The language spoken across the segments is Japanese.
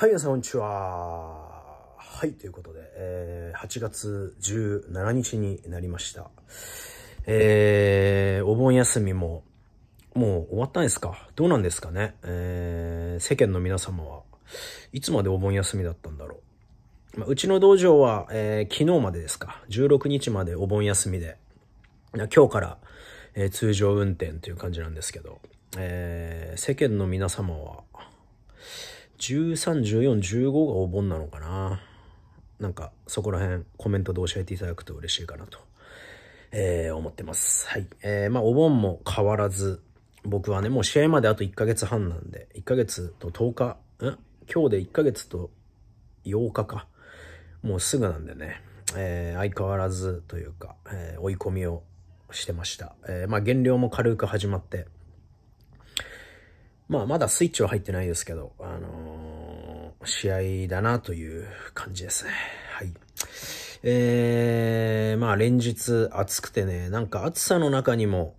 はい、皆さん、こんにちは。はい、ということで、えー、8月17日になりました。えー、お盆休みも、もう終わったんですかどうなんですかねえー、世間の皆様はいつまでお盆休みだったんだろう、まあ、うちの道場は、えー、昨日までですか ?16 日までお盆休みで、今日から、えー、通常運転という感じなんですけど、えー、世間の皆様は13、14、15がお盆なのかな。なんか、そこら辺、コメントで教えていただくと嬉しいかなと、えー、思ってます。はい。えー、まあ、お盆も変わらず、僕はね、もう試合まであと1ヶ月半なんで、1ヶ月と10日、ん今日で1ヶ月と8日か。もうすぐなんでね、えー、相変わらずというか、えー、追い込みをしてました。えー、まあ、減量も軽く始まって、まあ、まだスイッチは入ってないですけど、あのー試合だなという感じですね。はい。えー、まあ連日暑くてね、なんか暑さの中にも、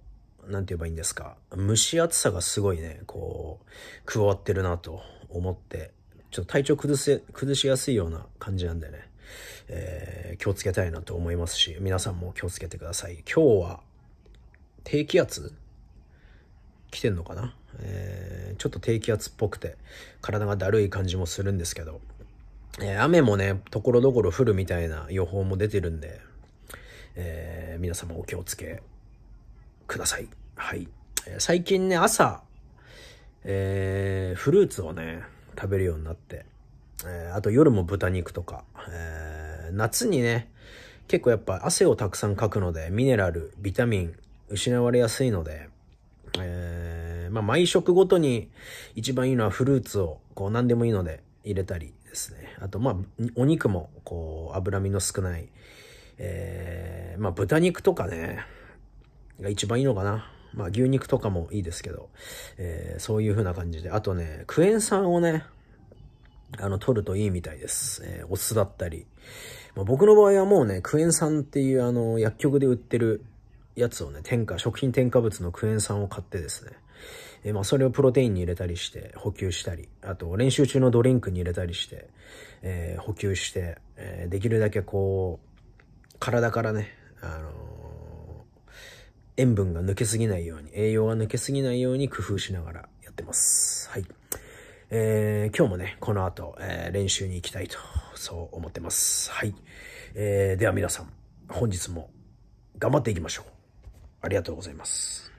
なんて言えばいいんですか、蒸し暑さがすごいね、こう、加わってるなと思って、ちょっと体調崩せ、崩しやすいような感じなんでね、えー、気をつけたいなと思いますし、皆さんも気をつけてください。今日は、低気圧来てんのかなえーちょっと低気圧っぽくて、体がだるい感じもするんですけど、えー、雨もね、ところどころ降るみたいな予報も出てるんで、えー、皆様お気をつけください。はい。えー、最近ね、朝、えフルーツをね、食べるようになって、えあと夜も豚肉とか、え夏にね、結構やっぱ汗をたくさんかくので、ミネラル、ビタミン、失われやすいので、まあ、毎食ごとに一番いいのはフルーツを、こう、何でもいいので入れたりですね。あと、まあ、お肉も、こう、脂身の少ない、えー、まあ、豚肉とかね、が一番いいのかな。まあ、牛肉とかもいいですけど、えー、そういう風な感じで。あとね、クエン酸をね、あの、取るといいみたいです。えー、お酢だったり。まあ、僕の場合はもうね、クエン酸っていうあの、薬局で売ってる、やつをね、添加、食品添加物のクエン酸を買ってですね、えまあ、それをプロテインに入れたりして補給したり、あと練習中のドリンクに入れたりして、えー、補給して、えー、できるだけこう、体からね、あのー、塩分が抜けすぎないように、栄養が抜けすぎないように工夫しながらやってます。はい。えー、今日もね、この後、えー、練習に行きたいと、そう思ってます。はい。えー、では皆さん、本日も頑張っていきましょう。ありがとうございます。